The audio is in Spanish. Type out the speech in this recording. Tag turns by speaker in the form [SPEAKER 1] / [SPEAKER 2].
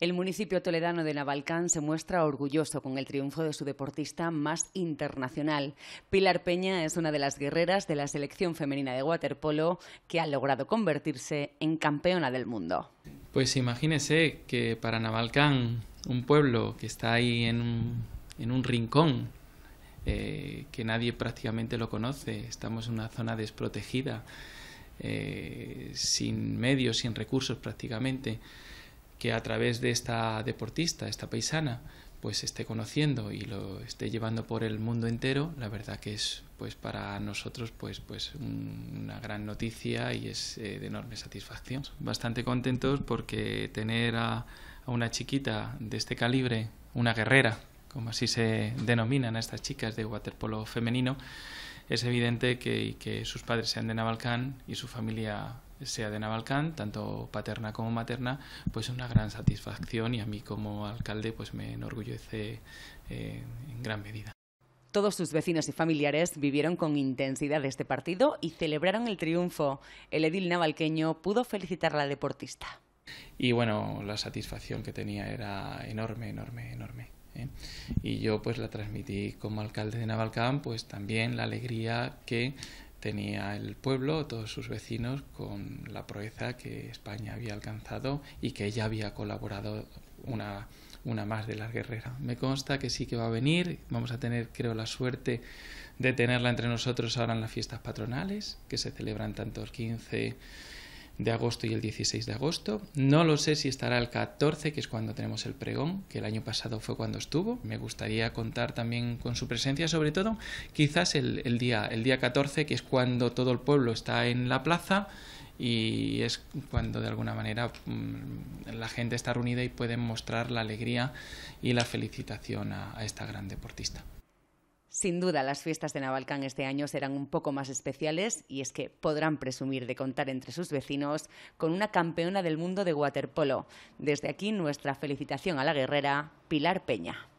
[SPEAKER 1] El municipio toledano de Navalcán se muestra orgulloso con el triunfo de su deportista más internacional. Pilar Peña es una de las guerreras de la selección femenina de waterpolo que ha logrado convertirse en campeona del mundo.
[SPEAKER 2] Pues imagínese que para Navalcán, un pueblo que está ahí en un, rincón, eh, que nadie prácticamente lo conoce, estamos en una zona desprotegida, eh, sin medios, sin recursos prácticamente que a través de esta deportista, esta paisana, pues esté conociendo y lo esté llevando por el mundo entero, la verdad que es pues para nosotros pues pues una gran noticia y es eh, de enorme satisfacción. Bastante contentos porque tener a, una chiquita de este calibre, una guerrera, como así se denominan a estas chicas de waterpolo femenino, es evidente que, que sus padres sean de Navalcán y su familia sea de Navalcán, tanto paterna como materna, pues es una gran satisfacción y a mí como alcalde pues me enorgullece eh, en gran medida.
[SPEAKER 1] Todos sus vecinos y familiares vivieron con intensidad este partido y celebraron el triunfo. El edil navalqueño pudo felicitar a la deportista.
[SPEAKER 2] Y bueno, la satisfacción que tenía era enorme, enorme, enorme. ¿eh? Y yo pues la transmití como alcalde de Navalcán, pues también la alegría que tenía el pueblo, todos sus vecinos, con la proeza que España había alcanzado y que ella había colaborado una, más de las guerrera. Me consta que sí que va a venir, vamos a tener, creo, la suerte de tenerla entre nosotros ahora en las fiestas patronales, que se celebran tantos quince 15 de agosto y el 16 de agosto. No lo sé si estará el 14, que es cuando tenemos el pregón, que el año pasado fue cuando estuvo. Me gustaría contar también con su presencia, sobre todo quizás el, día, el día 14, que es cuando todo el pueblo está en la plaza y es cuando de alguna manera mm, la gente está reunida y pueden mostrar la alegría y la felicitación a, a esta gran deportista.
[SPEAKER 1] Sin duda, las fiestas de Navalcán este año serán un poco más especiales y es que podrán presumir de contar entre sus vecinos con una campeona del mundo de waterpolo. Desde aquí, nuestra felicitación a la guerrera Pilar Peña.